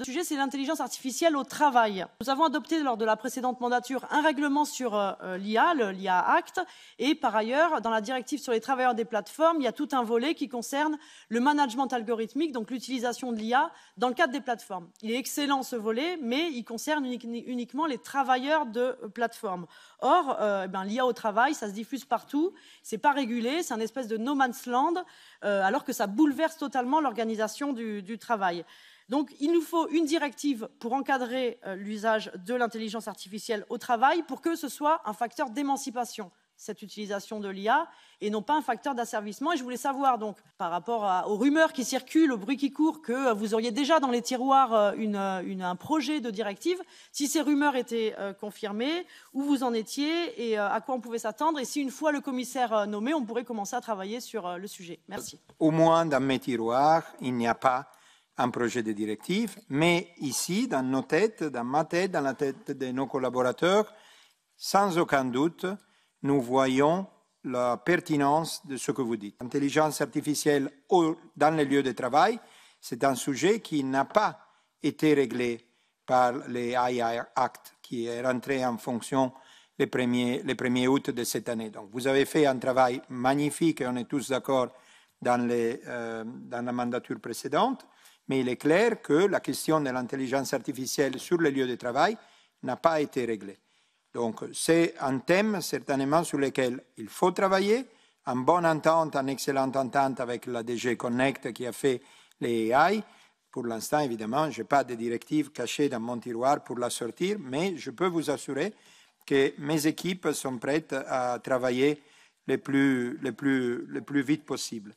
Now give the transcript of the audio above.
Le sujet, c'est l'intelligence artificielle au travail. Nous avons adopté lors de la précédente mandature un règlement sur euh, l'IA, l'IA Act, et par ailleurs, dans la directive sur les travailleurs des plateformes, il y a tout un volet qui concerne le management algorithmique, donc l'utilisation de l'IA dans le cadre des plateformes. Il est excellent ce volet, mais il concerne uniquement les travailleurs de plateformes. Or, euh, eh ben, l'IA au travail, ça se diffuse partout, c'est pas régulé, c'est un espèce de no man's land, euh, alors que ça bouleverse totalement l'organisation du travail. Donc, il nous faut une directive pour encadrer euh, l'usage de l'intelligence artificielle au travail pour que ce soit un facteur d'émancipation cette utilisation de l'IA et non pas un facteur d'asservissement. Et je voulais savoir donc par rapport aux rumeurs qui circulent, au bruit qui court, que euh, vous auriez déjà dans les tiroirs euh, un projet de directive, si ces rumeurs étaient confirmées, où vous en étiez et à quoi on pouvait s'attendre, et si une fois le commissaire nommé, on pourrait commencer à travailler sur le sujet. Merci. Au moins dans mes tiroirs, il n'y a pas un projet de directive, mais ici, dans nos têtes, dans ma tête, dans la tête de nos collaborateurs, sans aucun doute, nous voyons la pertinence de ce que vous dites. L'intelligence artificielle dans les lieux de travail, c'est un sujet qui n'a pas été réglé par les AI Act qui est rentré en fonction le 1er, août de cette année. Donc vous avez fait un travail magnifique et on est tous d'accord dans euh, la mandature précédente. Mais il est clair que la question de l'intelligence artificielle sur les lieux de travail n'a pas été réglée. Donc c'est un thème certainement sur lequel il faut travailler en bonne entente, en excellente entente avec la DG Connect qui a fait les AI. Pour l'instant, évidemment, je n'ai pas de directive cachée dans mon tiroir pour la sortir, mais je peux vous assurer que mes équipes sont prêtes à travailler le le plus vite possible.